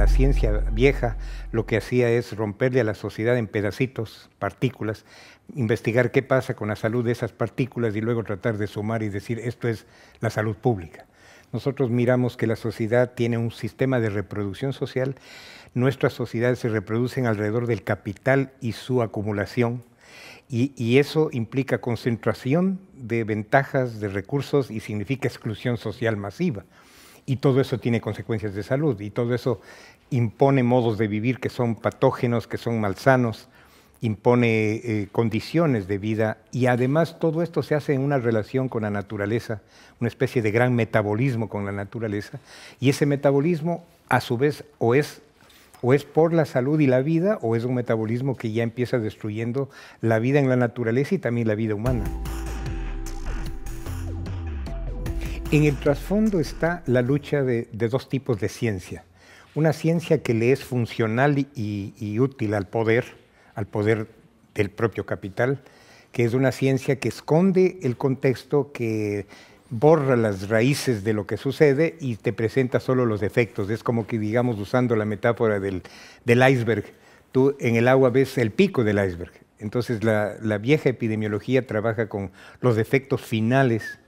la ciencia vieja lo que hacía es romperle a la sociedad en pedacitos, partículas, investigar qué pasa con la salud de esas partículas y luego tratar de sumar y decir esto es la salud pública. Nosotros miramos que la sociedad tiene un sistema de reproducción social, nuestras sociedades se reproducen alrededor del capital y su acumulación, y, y, eso implica concentración de ventajas, de recursos y significa exclusión social masiva y todo eso tiene consecuencias de salud y todo eso impone modos de vivir que son patógenos, que son malsanos, impone eh, condiciones de vida y además todo esto se hace en una relación con la naturaleza, una especie de gran metabolismo con la naturaleza y ese metabolismo a su vez o es o es por la salud y la vida, o es un metabolismo que ya empieza destruyendo la vida en la naturaleza y también la vida humana. En el trasfondo está la lucha de, dos tipos de ciencia. Una ciencia que le es funcional y, útil al poder, al poder del propio capital, que es una ciencia que esconde el contexto, que borra las raíces de lo que sucede y te presenta solo los efectos. Es como que, digamos, usando la metáfora del, iceberg, tú en el agua ves el pico del iceberg. Entonces la, la vieja epidemiología trabaja con los efectos finales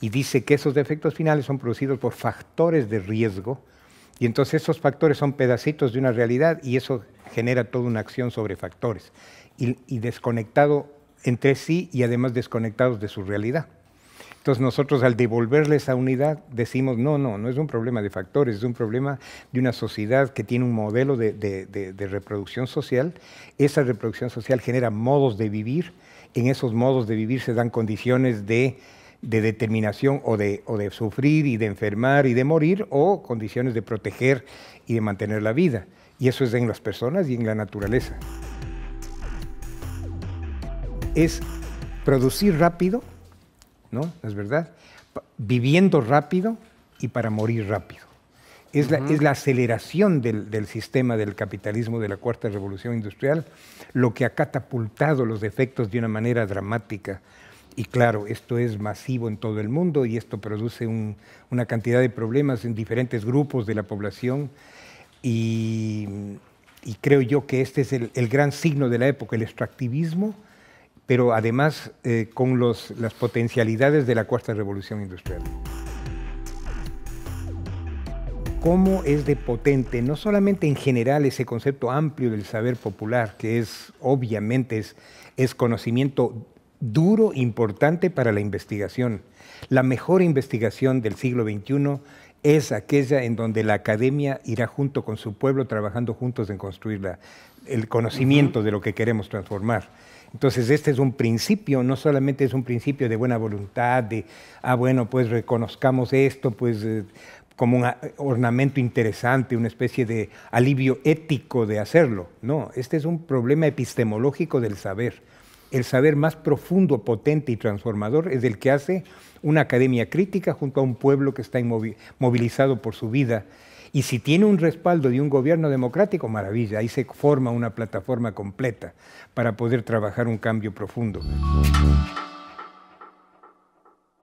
y dice que esos defectos finales son producidos por factores de riesgo y entonces esos factores son pedacitos de una realidad y eso genera toda una acción sobre factores y, desconectado entre sí y además desconectados de su realidad. Entonces nosotros al devolverle esa unidad decimos, no, no, no es un problema de factores, es un problema de una sociedad que tiene un modelo de reproducción social. Esa reproducción social genera modos de vivir, en esos modos de vivir se dan condiciones de de determinación o de, o de sufrir y de enfermar y de morir o condiciones de proteger y de mantener la vida. Y eso es en las personas y en la naturaleza. Es producir rápido, ¿no? es verdad? Viviendo rápido y para morir rápido. Es, la, es la aceleración del, del, sistema del capitalismo de la cuarta revolución industrial lo que ha catapultado los defectos de una manera dramática y claro, esto es masivo en todo el mundo y esto produce una cantidad de problemas en diferentes grupos de la población. Y, creo yo que este es el, gran signo de la época, el extractivismo, pero además eh, con las potencialidades de la cuarta revolución industrial. ¿Cómo es de potente, no solamente en general ese concepto amplio del saber popular, que es obviamente es conocimiento duro, importante para la investigación. La mejor investigación del siglo XXI es aquella en donde la academia irá junto con su pueblo trabajando juntos en construir el conocimiento de lo que queremos transformar. Entonces, este es un principio, no solamente es un principio de buena voluntad, de, ah, bueno, pues reconozcamos esto, pues eh, como un ornamento interesante, una especie de alivio ético de hacerlo. No, este es un problema epistemológico del saber el saber más profundo, potente y transformador es el que hace una academia crítica junto a un pueblo que está movilizado por su vida. Y si tiene un respaldo de un gobierno democrático, maravilla, ahí se forma una plataforma completa para poder trabajar un cambio profundo.